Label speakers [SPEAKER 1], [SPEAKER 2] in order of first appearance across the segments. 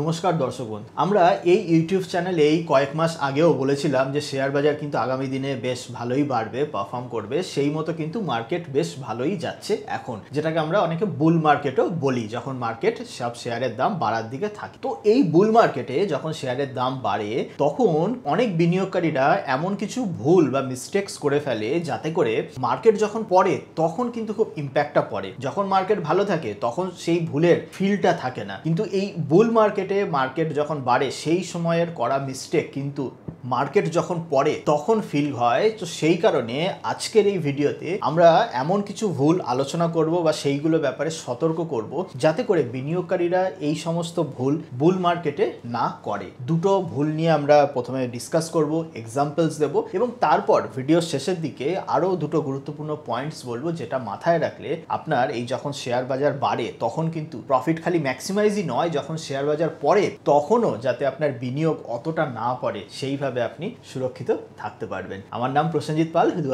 [SPEAKER 1] নমস্কার দর্শক বন্ধু আমরা এই ইউটিউব চ্যানেলে এই কয়েক মাস আগেও বলেছিলাম যে শেয়ার বাজার কিন্তু আগামী দিনে বেশ ভালোই বাড়বে পারফর্ম করবে সেই মতো কিন্তু মার্কেট বেশ ভালোই যাচ্ছে এখন যেটাকে আমরা অনেকে বুল মার্কেটও বলি যখন মার্কেট সব শেয়ারের দাম বাড়ার দিকে থাকে তো এই বুল মার্কেটে যখন শেয়ারের দাম বাড়ে তখন অনেক বিনিয়োগকারীরা এমন কিছু ভুল বা মিস্টেক্স করে ফেলে যাতে করে মার্কেট যখন পড়ে তখন কিন্তু খুব ইম্প্যাক্টটা পড়ে যখন মার্কেট ভালো থাকে তখন সেই ভুলের ফিলটা থাকে না কিন্তু এই বুল মার্কেট মার্কেটে মার্কেট যখন বাড়ে সেই সময়ের করা মিস্টেক কিন্তু মার্কেট যখন পড়ে তখন ফিল হয় তো সেই কারণে আজকের এই ভিডিওতে আমরা এমন কিছু ভুল আলোচনা করব বা সেইগুলো ব্যাপারে সতর্ক করব যাতে করে বিনিয়োগকারীরা এই সমস্ত ভুল বুল মার্কেটে না করে দুটো ভুল নিয়ে আমরা প্রথমে ডিসকাস করব এক্সাম্পলস দেব এবং তারপর ভিডিও শেষের দিকে আরও দুটো গুরুত্বপূর্ণ পয়েন্টস বলবো যেটা মাথায় রাখলে আপনার এই যখন শেয়ার বাজার বাড়ে তখন কিন্তু প্রফিট খালি ম্যাক্সিমাইজই নয় যখন শেয়ার বাজার পড়ে তখনও যাতে আপনার বিনিয়োগ অতটা না পড়ে সেইভাবে হিসাবে আপনি সুরক্ষিত থাকতে পারবেন আমার নাম প্রসেনজিৎ পাল দু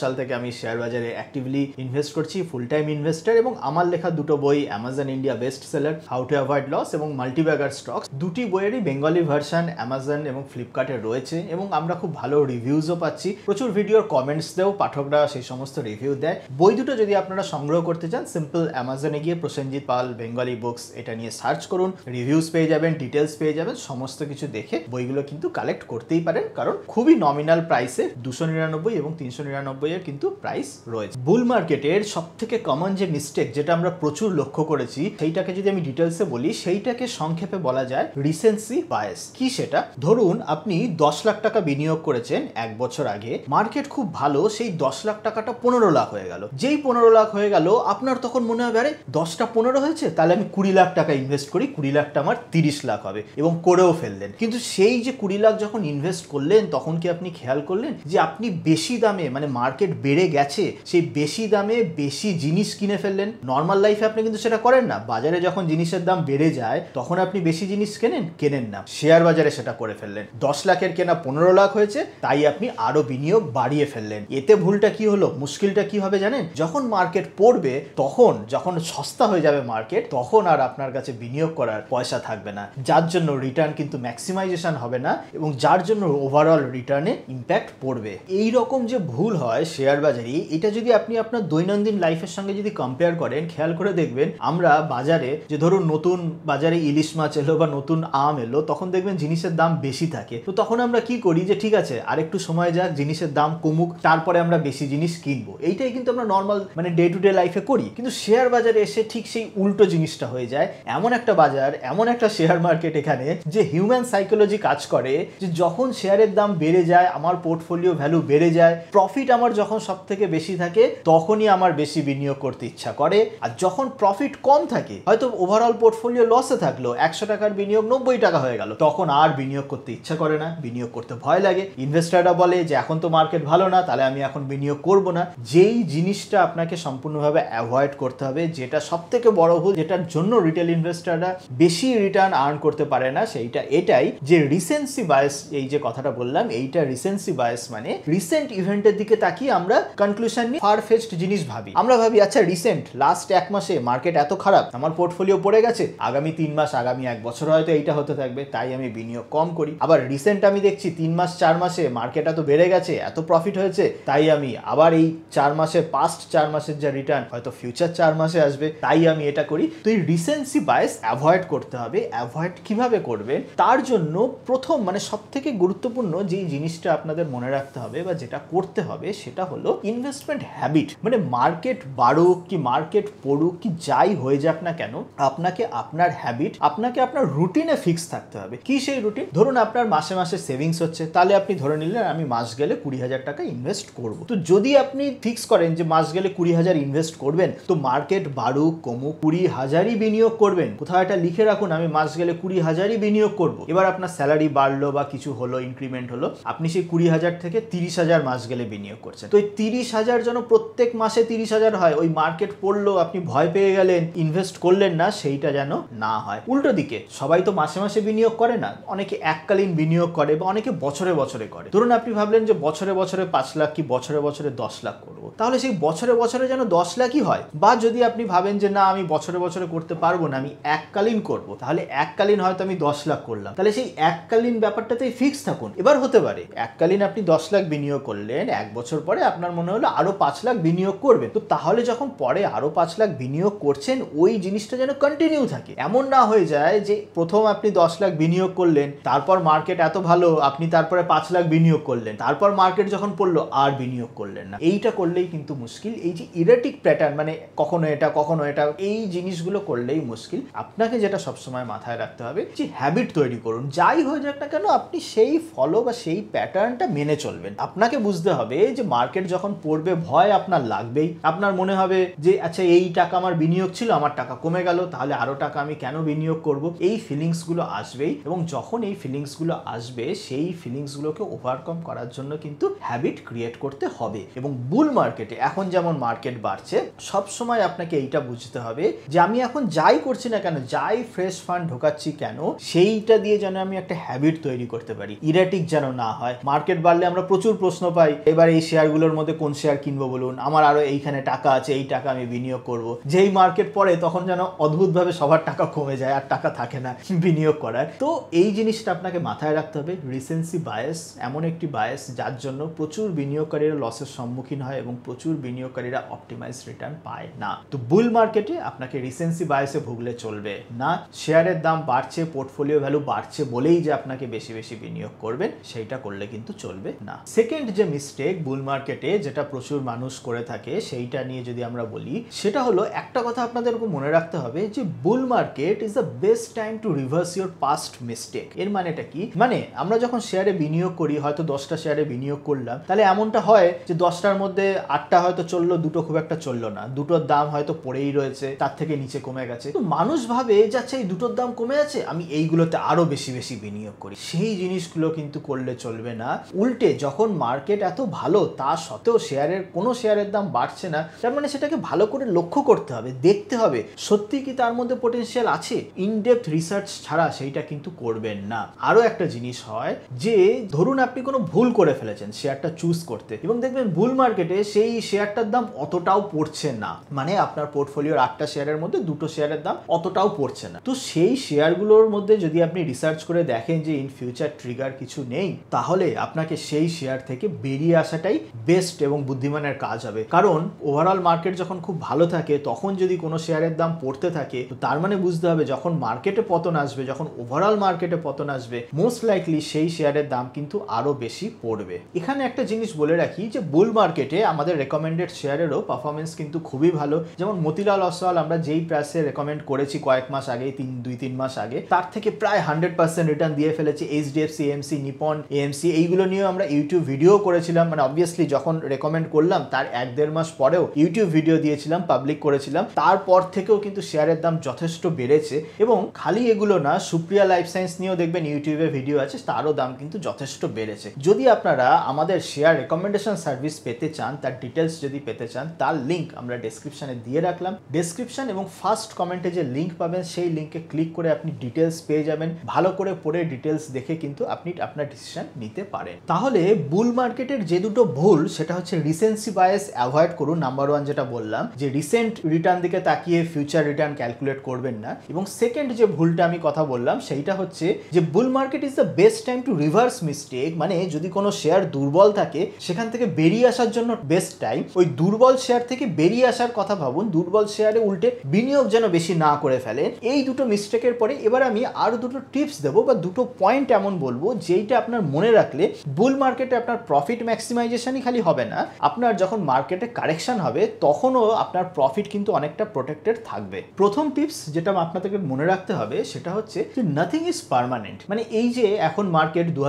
[SPEAKER 1] সাল থেকে আমি শেয়ার বাজারে অ্যাক্টিভলি ইনভেস্ট করছি ফুল টাইম ইনভেস্টার এবং আমার লেখা দুটো বই Amazon India best seller how to avoid loss এবং মাল্টিব্যাগার স্টক দুটি বইয়েরই বেঙ্গলি ভার্সান অ্যামাজন এবং ফ্লিপকার্টে রয়েছে এবং আমরা খুব ভালো রিভিউজও পাচ্ছি প্রচুর ভিডিওর কমেন্টসতেও পাঠকরা সেই সমস্ত রিভিউ দেয় বই দুটো যদি আপনারা সংগ্রহ করতে চান সিম্পল অ্যামাজনে গিয়ে প্রসেনজিৎ পাল বেঙ্গলি বুকস এটা নিয়ে সার্চ করুন রিভিউস পেয়ে যাবেন ডিটেলস পেয়ে যাবেন সমস্ত কিছু দেখে বইগুলো কিন্তু কালেক্ট করতে করতেই পারেন কারণ খুবই নমিনাল প্রাইসে দুশো নিরানব্বই এবং তিনশো নিরানব্বই এর কিন্তু প্রাইস রয়েছে বুল মার্কেটের সব থেকে কমন যে মিস্টেক যেটা আমরা প্রচুর লক্ষ্য করেছি সেইটাকে যদি আমি ডিটেলসে বলি সেইটাকে সংক্ষেপে বলা যায় রিসেন্সি বায়াস কি সেটা ধরুন আপনি দশ লাখ টাকা বিনিয়োগ করেছেন এক বছর আগে মার্কেট খুব ভালো সেই দশ লাখ টাকাটা পনেরো লাখ হয়ে গেল যেই পনেরো লাখ হয়ে গেল আপনার তখন মনে হবে আরে দশটা পনেরো হয়েছে তাহলে আমি কুড়ি লাখ টাকা ইনভেস্ট করি কুড়ি লাখটা আমার তিরিশ লাখ হবে এবং করেও ফেললেন কিন্তু সেই যে কুড়ি লাখ যখন ইনভেস্ট করলেন তখন কি আপনি খেয়াল করলেন যে আপনি বেশি দামে মানে মার্কেট বেড়ে গেছে সেই বেশি দামে বেশি জিনিস কিনে ফেললেন নর্মাল লাইফে আপনি কিন্তু সেটা করেন না বাজারে যখন জিনিসের দাম বেড়ে যায় তখন আপনি বেশি জিনিস কেনেন কেনেন না শেয়ার বাজারে সেটা করে ফেললেন দশ লাখের কেনা পনেরো লাখ হয়েছে তাই আপনি আরও বিনিয়োগ বাড়িয়ে ফেললেন এতে ভুলটা কি হলো মুশকিলটা কি হবে জানেন যখন মার্কেট পড়বে তখন যখন সস্তা হয়ে যাবে মার্কেট তখন আর আপনার কাছে বিনিয়োগ করার পয়সা থাকবে না যার জন্য রিটার্ন কিন্তু ম্যাক্সিমাইজেশন হবে না এবং যার জন্য ওভারঅল রিটার্নে ইম্প্যাক্ট পড়বে এই রকম যে ভুল হয় শেয়ার বাজারে এটা যদি আপনি আপনার দৈনন্দিন লাইফের সঙ্গে যদি কম্পেয়ার করেন খেয়াল করে দেখবেন আমরা বাজারে যে ধরুন নতুন বাজারে ইলিশ মাছ এলো বা নতুন আম এলো তখন দেখবেন জিনিসের দাম বেশি থাকে তো তখন আমরা কি করি যে ঠিক আছে আর একটু সময় যাক জিনিসের দাম কমুক তারপরে আমরা বেশি জিনিস কিনবো এইটাই কিন্তু আমরা নর্মাল মানে ডে টু ডে লাইফে করি কিন্তু শেয়ার বাজারে এসে ঠিক সেই উল্টো জিনিসটা হয়ে যায় এমন একটা বাজার এমন একটা শেয়ার মার্কেট এখানে যে হিউম্যান সাইকোলজি কাজ করে যে যখন যখন শেয়ারের দাম বেড়ে যায় আমার পোর্টফোলিও ভ্যালু বেড়ে যায় প্রফিট আমার যখন সব থেকে বেশি থাকে তখনই আমার বেশি বিনিয়োগ করতে ইচ্ছা করে আর যখন প্রফিট কম থাকে হয়তো ওভারঅল পোর্টফোলিও লসে থাকলো একশো টাকার বিনিয়োগ নব্বই টাকা হয়ে গেল তখন আর বিনিয়োগ করতে ইচ্ছা করে না বিনিয়োগ করতে ভয় লাগে ইনভেস্টাররা বলে যে এখন তো মার্কেট ভালো না তাহলে আমি এখন বিনিয়োগ করব না যেই জিনিসটা আপনাকে সম্পূর্ণভাবে অ্যাভয়েড করতে হবে যেটা সব থেকে বড় ভুল যেটার জন্য রিটেল ইনভেস্টাররা বেশি রিটার্ন আর্ন করতে পারে না সেইটা এটাই যে রিসেন্সি বায়াস এই যে কথাটা বললাম এইটা রিসেন্সি বায়াস মানে রিসেন্ট ইভেন্টের দিকে তাকিয়ে আমরা কনক্লুশন নিয়ে ফার ফেস্ট জিনিস ভাবি আমরা ভাবি আচ্ছা রিসেন্ট লাস্ট এক মাসে মার্কেট এত খারাপ আমার পোর্টফোলিও পড়ে গেছে আগামী তিন মাস আগামী এক বছর হয়তো এইটা হতে থাকবে তাই আমি বিনিয়োগ কম করি আবার রিসেন্ট আমি দেখছি তিন মাস চার মাসে মার্কেট এত বেড়ে গেছে এত প্রফিট হয়েছে তাই আমি আবার এই চার মাসের পাস্ট চার মাসের যা রিটার্ন হয়তো ফিউচার চার মাসে আসবে তাই আমি এটা করি তো এই রিসেন্সি বায়াস অ্যাভয়েড করতে হবে অ্যাভয়েড কিভাবে করবে তার জন্য প্রথম মানে সব থেকে গুরুত্বপূর্ণ যে জিনিসটা আপনাদের মনে রাখতে হবে বা যেটা করতে হবে সেটা হলো ইনভেস্টমেন্ট হ্যাবিট মানে মার্কেট বাড়ুক কি মার্কেট পড়ুক কি যাই হয়ে যাক না কেন আপনাকে আপনার হ্যাবিট আপনাকে আপনার রুটিনে ফিক্স থাকতে হবে কি সেই রুটিন ধরুন আপনার মাসে মাসে সেভিংস হচ্ছে তাহলে আপনি ধরে নিলেন আমি মাস গেলে কুড়ি হাজার টাকা ইনভেস্ট করব তো যদি আপনি ফিক্স করেন যে মাস গেলে কুড়ি হাজার ইনভেস্ট করবেন তো মার্কেট বাড়ুক কমুক কুড়ি হাজারই বিনিয়োগ করবেন কোথাও এটা লিখে রাখুন আমি মাস গেলে কুড়ি হাজারই বিনিয়োগ করব এবার আপনার স্যালারি বাড়লো বা কিছু হলো হলো ইনক্রিমেন্ট হলো আপনি সেই কুড়ি হাজার থেকে তিরিশ হাজার মাস গেলে বিনিয়োগ করছেন তো এই তিরিশ হাজার যেন প্রত্যেক মাসে তিরিশ হাজার হয় ওই মার্কেট পড়লো আপনি ভয় পেয়ে গেলেন ইনভেস্ট করলেন না সেইটা যেন না হয় উল্টো দিকে সবাই তো মাসে মাসে বিনিয়োগ করে না অনেকে এককালীন বিনিয়োগ করে বা অনেকে বছরে বছরে করে ধরুন আপনি ভাবলেন যে বছরে বছরে পাঁচ লাখ কি বছরে বছরে দশ লাখ করবো তাহলে সেই বছরে বছরে যেন দশ লাখই হয় বা যদি আপনি ভাবেন যে না আমি বছরে বছরে করতে পারবো না আমি এককালীন করব তাহলে এককালীন হয়তো আমি দশ লাখ করলাম তাহলে সেই এককালীন ব্যাপারটাতেই ফিক্স থাকুন এবার হতে পারে এককালীন আপনি দশ লাখ বিনিয়োগ করলেন এক বছর পরে আপনার মনে হলো আরও পাঁচ লাখ বিনিয়োগ করবেন তো তাহলে যখন পরে আরো পাঁচ লাখ বিনিয়োগ করছেন ওই জিনিসটা যেন কন্টিনিউ থাকে এমন না হয়ে যায় যে প্রথম আপনি দশ লাখ বিনিয়োগ করলেন তারপর মার্কেট এত ভালো আপনি তারপরে পাঁচ লাখ বিনিয়োগ করলেন তারপর মার্কেট যখন পড়লো আর বিনিয়োগ করলেন না এইটা করলেই কিন্তু মুশকিল এই যে ইরেটিক প্যাটার্ন মানে কখনো এটা কখনো এটা এই জিনিসগুলো করলেই মুশকিল আপনাকে যেটা সবসময় মাথায় রাখতে হবে যে হ্যাবিট তৈরি করুন যাই হয়ে যাক না কেন আপনি সে সেই ফলো বা সেই প্যাটার্নটা মেনে চলবেন আপনাকে বুঝতে হবে যে মার্কেট যখন পড়বে ভয় আপনার লাগবেই আপনার মনে হবে যে আচ্ছা এই টাকা আমার বিনিয়োগ ছিল আমার টাকা কমে গেল তাহলে আরও টাকা আমি কেন বিনিয়োগ করব এই ফিলিংসগুলো আসবেই এবং যখন এই ফিলিংসগুলো আসবে সেই ফিলিংসগুলোকে ওভারকাম করার জন্য কিন্তু হ্যাবিট ক্রিয়েট করতে হবে এবং বুল মার্কেটে এখন যেমন মার্কেট বাড়ছে সব সময় আপনাকে এইটা বুঝতে হবে যে আমি এখন যাই করছি না কেন যাই ফ্রেশ ফান্ড ঢোকাচ্ছি কেন সেইটা দিয়ে যেন আমি একটা হ্যাবিট তৈরি করতে পারি পারি ইরাটিক যেন না হয় মার্কেট বাড়লে আমরা প্রচুর প্রশ্ন পাই এবার এই শেয়ারগুলোর মধ্যে কোন শেয়ার কিনবো বলুন আমার আরো এইখানে টাকা আছে এই টাকা আমি বিনিয়োগ করব। যেই মার্কেট পড়ে তখন যেন অদ্ভুত ভাবে সবার টাকা কমে যায় আর টাকা থাকে না বিনিয়োগ করার তো এই জিনিসটা আপনাকে মাথায় রাখতে হবে রিসেন্সি বায়াস এমন একটি বায়াস যার জন্য প্রচুর বিনিয়োগকারীরা লসের সম্মুখীন হয় এবং প্রচুর বিনিয়োগকারীরা অপটিমাইজ রিটার্ন পায় না তো বুল মার্কেটে আপনাকে রিসেন্সি বায়াসে ভুগলে চলবে না শেয়ারের দাম বাড়ছে পোর্টফোলিও ভ্যালু বাড়ছে বলেই যে আপনাকে বেশি বেশি বিনিয়োগ বিনিয়োগ করবেন সেইটা করলে কিন্তু চলবে না সেকেন্ড যে মিস্টেক বুল মার্কেটে যেটা প্রচুর মানুষ করে থাকে সেইটা নিয়ে যদি আমরা বলি সেটা হলো একটা কথা আপনাদের মনে রাখতে হবে যে bull market is the best time to reverse your past mistake এর মানেটা কি মানে আমরা যখন শেয়ারে বিনিয়োগ করি হয়তো দশটা শেয়ারে বিনিয়োগ করলাম তাহলে এমনটা হয় যে দশটার মধ্যে আটটা হয়তো চললো দুটো খুব একটা চললো না দুটোর দাম হয়তো পড়েই রয়েছে তার থেকে নিচে কমে গেছে তো মানুষ ভাবে যাচ্ছে এই দুটোর দাম কমে আছে আমি এইগুলোতে আরো বেশি বেশি বিনিয়োগ করি সেই জিনিস জিনিসগুলো কিন্তু করলে চলবে না উল্টে যখন মার্কেট এত ভালো তা সত্ত্বেও শেয়ারের কোনো শেয়ারের দাম বাড়ছে না তার মানে সেটাকে ভালো করে লক্ষ্য করতে হবে দেখতে হবে সত্যি কি তার মধ্যে পোটেন্সিয়াল আছে ইনডেপথ রিসার্চ ছাড়া সেইটা কিন্তু করবেন না আরও একটা জিনিস হয় যে ধরুন আপনি কোনো ভুল করে ফেলেছেন শেয়ারটা চুজ করতে এবং দেখবেন ভুল মার্কেটে সেই শেয়ারটার দাম অতটাও পড়ছে না মানে আপনার পোর্টফোলিওর আটটা শেয়ারের মধ্যে দুটো শেয়ারের দাম অতটাও পড়ছে না তো সেই শেয়ারগুলোর মধ্যে যদি আপনি রিসার্চ করে দেখেন যে ইন ফিউচার ট্রিগার ট্রিগার কিছু নেই তাহলে আপনাকে সেই শেয়ার থেকে বেরিয়ে আসাটাই বেস্ট এবং বুদ্ধিমানের কাজ হবে কারণ ওভারঅল মার্কেট যখন খুব ভালো থাকে তখন যদি কোনো শেয়ারের দাম পড়তে থাকে তার মানে বুঝতে হবে যখন মার্কেটে পতন আসবে যখন ওভারঅল মার্কেটে পতন আসবে মোস্ট লাইকলি সেই শেয়ারের দাম কিন্তু আরও বেশি পড়বে এখানে একটা জিনিস বলে রাখি যে বুল মার্কেটে আমাদের রেকমেন্ডেড শেয়ারেরও পারফরমেন্স কিন্তু খুবই ভালো যেমন মতিলাল অসওয়াল আমরা যেই প্রাইসে রেকমেন্ড করেছি কয়েক মাস আগে তিন দুই তিন মাস আগে তার থেকে প্রায় হান্ড্রেড পার্সেন্ট রিটার্ন দিয়ে ফেলেছে এইচডিএফসি এএমসি নিপন এএমসি এইগুলো নিয়েও আমরা ইউটিউব ভিডিও করেছিলাম মানে অবভিয়াসলি যখন রেকমেন্ড করলাম তার এক দেড় মাস পরেও ইউটিউব ভিডিও দিয়েছিলাম পাবলিক করেছিলাম তারপর থেকেও কিন্তু শেয়ারের দাম যথেষ্ট বেড়েছে এবং খালি এগুলো না সুপ্রিয়া লাইফ সায়েন্স নিয়েও দেখবেন ইউটিউবে ভিডিও আছে তারও দাম কিন্তু যথেষ্ট বেড়েছে যদি আপনারা আমাদের শেয়ার রেকমেন্ডেশন সার্ভিস পেতে চান তার ডিটেলস যদি পেতে চান তার লিঙ্ক আমরা ডেসক্রিপশানে দিয়ে রাখলাম ডেসক্রিপশান এবং ফার্স্ট কমেন্টে যে লিঙ্ক পাবেন সেই লিঙ্কে ক্লিক করে আপনি ডিটেলস পেয়ে যাবেন ভালো করে পড়ে ডিটেলস দেখে কিন্তু আপনি আপনার ডিসিশন নিতে পারেন তাহলে বুল মার্কেটের যে দুটো ভুল সেটা হচ্ছে রিসেন্সি বায়াস অ্যাভয়েড করুন নাম্বার ওয়ান যেটা বললাম যে রিসেন্ট রিটার্ন দিকে তাকিয়ে ফিউচার রিটার্ন ক্যালকুলেট করবেন না এবং সেকেন্ড যে ভুলটা আমি কথা বললাম সেইটা হচ্ছে যে bull market is the best time to reverse mistake মানে যদি কোনো শেয়ার দুর্বল থাকে সেখান থেকে বেরিয়ে আসার জন্য বেস্ট টাইম ওই দুর্বল শেয়ার থেকে বেরিয়ে আসার কথা ভাবুন দুর্বল শেয়ারে উল্টে বিনিয়োগ যেন বেশি না করে ফেলেন এই দুটো মিস্টেকের পরে এবার আমি আরও দুটো টিপস দেবো বা দুটো পয়েন্ট এমন বলবো যেইটা আপনার মনে রাখলে বুল মার্কেটে আপনার প্রফিট ম্যাক্সিমাইজেশনই খালি হবে না আপনার যখন মার্কেটে কারেকশন হবে তখনও আপনার প্রফিট কিন্তু অনেকটা প্রোটেক্টেড থাকবে প্রথম টিপস যেটা আপনাদেরকে মনে রাখতে হবে সেটা হচ্ছে যে নাথিং ইজ পারমানেন্ট মানে এই যে এখন মার্কেট দু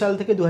[SPEAKER 1] সাল থেকে দু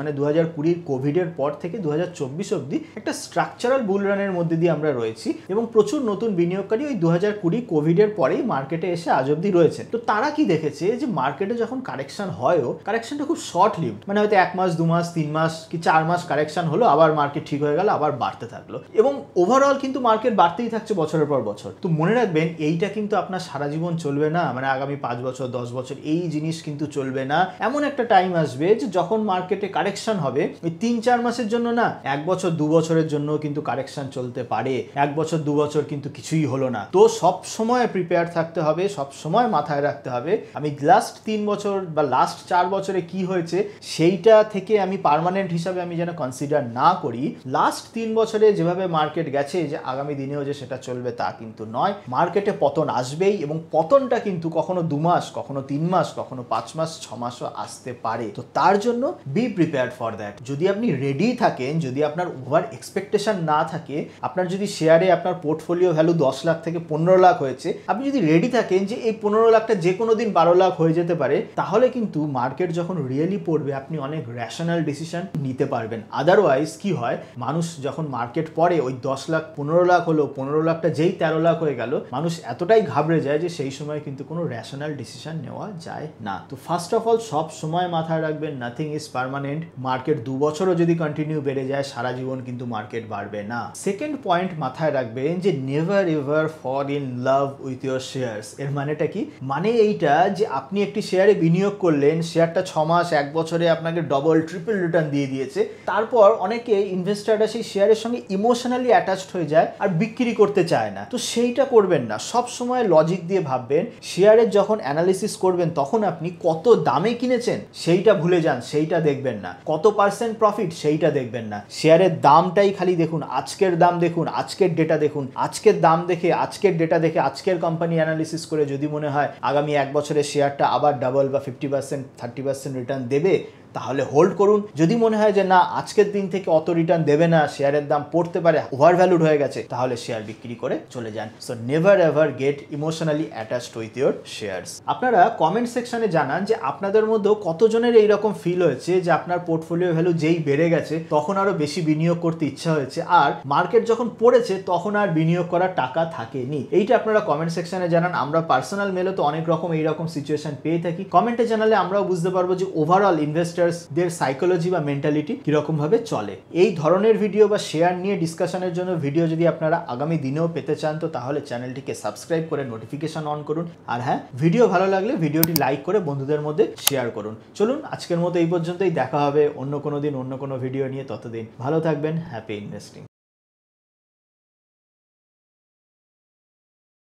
[SPEAKER 1] মানে দু হাজার কুড়ির কোভিডের পর থেকে দু হাজার অবধি একটা স্ট্রাকচারাল বুল রানের মধ্যে দিয়ে আমরা রয়েছি এবং প্রচুর নতুন বিনিয়োগকারী ওই দু কুড়ি কোভিডের পরেই মার্কেটে এসে আজ অবধি রয়েছে তো তারা কি দেখেছে যে মার্কেটে যখন কারেকশন হয়ও কারেকশনটা খুব শর্ট লিভড মানে হয়তো এক মাস দু মাস তিন মাস কি চার মাস কারেকশন হলো আবার মার্কেট ঠিক হয়ে গেল আবার বাড়তে থাকলো এবং ওভারঅল কিন্তু মার্কেট বাড়তেই থাকছে বছরের পর বছর তো মনে রাখবেন এইটা কিন্তু আপনার সারা জীবন চলবে না মানে আগামী পাঁচ বছর দশ বছর এই জিনিস কিন্তু চলবে না এমন একটা টাইম আসবে যে যখন মার্কেটে কারেকশন হবে ওই তিন চার মাসের জন্য না এক বছর দু বছরের জন্য কিন্তু কারেকশন চলতে পারে এক বছর দু বছর কিন্তু কিছুই হলো না তো সব সময় প্রিপেয়ার থাকতে হবে সব সময় মাথায় রাখতে হবে আমি লাস্ট তিন বছর বা লাস্ট চার চার বছরে কি হয়েছে সেইটা থেকে আমি পারমানেন্ট হিসাবে আমি যেন কনসিডার না করি লাস্ট তিন বছরে যেভাবে মার্কেট গেছে যে আগামী দিনেও যে সেটা চলবে তা কিন্তু নয় মার্কেটে পতন আসবেই এবং পতনটা কিন্তু কখনো দু মাস কখনো তিন মাস কখনো পাঁচ মাস ছ মাসও আসতে পারে তো তার জন্য বি প্রিপেয়ার ফর দ্যাট যদি আপনি রেডি থাকেন যদি আপনার ওভার এক্সপেকটেশন না থাকে আপনার যদি শেয়ারে আপনার পোর্টফোলিও ভ্যালু দশ লাখ থেকে পনেরো লাখ হয়েছে আপনি যদি রেডি থাকেন যে এই পনেরো লাখটা যে কোনো দিন বারো লাখ হয়ে যেতে পারে তাহলে কিন্তু মার্কেট যখন রিয়েলি পড়বে আপনি অনেক র্যাশনাল ডিসিশন নিতে পারবেন আদারওয়াইজ কি হয় মানুষ যখন মার্কেট পড়ে ওই দশ লাখ পনেরো লাখ হলো পনেরো লাখটা যেই তেরো লাখ হয়ে গেল মানুষ এতটাই ঘাবড়ে যায় যে সেই সময় কিন্তু কোনো র্যাশনাল ডিসিশন নেওয়া যায় না তো ফার্স্ট অফ অল সব সময় মাথায় রাখবেন নাথিং ইজ পারমানেন্ট মার্কেট দু বছরও যদি কন্টিনিউ বেড়ে যায় সারা জীবন কিন্তু মার্কেট বাড়বে না সেকেন্ড পয়েন্ট মাথায় রাখবেন যে never ever fall in love with your shares এর মানেটা কি মানে এইটা যে আপনি একটি শেয়ারে বিনিয়োগ করলেন শেয়ারটা ছ মাস এক বছরে আপনাকে ডবল ট্রিপল রিটার্ন দিয়ে দিয়েছে তারপর অনেকে ইনভেস্টাররা সেই শেয়ারের সঙ্গে ইমোশনালি অ্যাটাচড হয়ে যায় আর বিক্রি করতে চায় না তো সেইটা করবেন না সব সময় লজিক দিয়ে ভাববেন শেয়ারের যখন অ্যানালিসিস করবেন তখন আপনি কত দামে কিনেছেন সেইটা ভুলে যান সেইটা দেখবেন না কত পার্সেন্ট প্রফিট সেইটা দেখবেন না শেয়ারের দামটাই খালি দেখুন আজকের দাম দেখুন আজকের ডেটা দেখুন আজকের দাম দেখে আজকের ডেটা দেখে আজকের কোম্পানি অ্যানালিসিস করে যদি মনে হয় আগামী এক বছরে শেয়ারটা আবার ডাবল বা fifty percent thirty percent return দেবে তাহলে হোল্ড করুন যদি মনে হয় যে না আজকের দিন থেকে অত রিটার্ন দেবে না শেয়ারের দাম পড়তে পারে ওভার ভ্যালুড হয়ে গেছে তাহলে শেয়ার বিক্রি করে চলে যান so never ever get emotionally attached with your share আপনারা কমেন্ট সেকশনে জানান যে আপনাদের মধ্যেও কতজনের এইরকম ফিল হয়েছে যে আপনার পোর্টফোলিও ভ্যালু যেই বেড়ে গেছে তখন আরও বেশি বিনিয়োগ করতে ইচ্ছা হয়েছে আর মার্কেট যখন পড়েছে তখন আর বিনিয়োগ করার টাকা থাকেনি এইটা আপনারা কমেন্ট সেকশনে জানান আমরা পার্সোনাল মেলে তো অনেক রকম এইরকম সিচুয়েশন পেয়ে থাকি কমেন্টে জানালে আমরাও বুঝতে পারবো যে ওভারঅল ইনভেস্টার ইউজার্সদের সাইকোলজি বা মেন্টালিটি কীরকমভাবে চলে এই ধরনের ভিডিও বা শেয়ার নিয়ে ডিসকাশনের জন্য ভিডিও যদি আপনারা আগামী দিনেও পেতে চান তো তাহলে চ্যানেলটিকে সাবস্ক্রাইব করে নোটিফিকেশন অন করুন আর হ্যাঁ ভিডিও ভালো লাগলে ভিডিওটি লাইক করে বন্ধুদের মধ্যে শেয়ার করুন চলুন আজকের মতো এই পর্যন্তই দেখা হবে অন্য কোনো দিন অন্য কোনো ভিডিও নিয়ে ততদিন ভালো থাকবেন হ্যাপি ইনভেস্টিং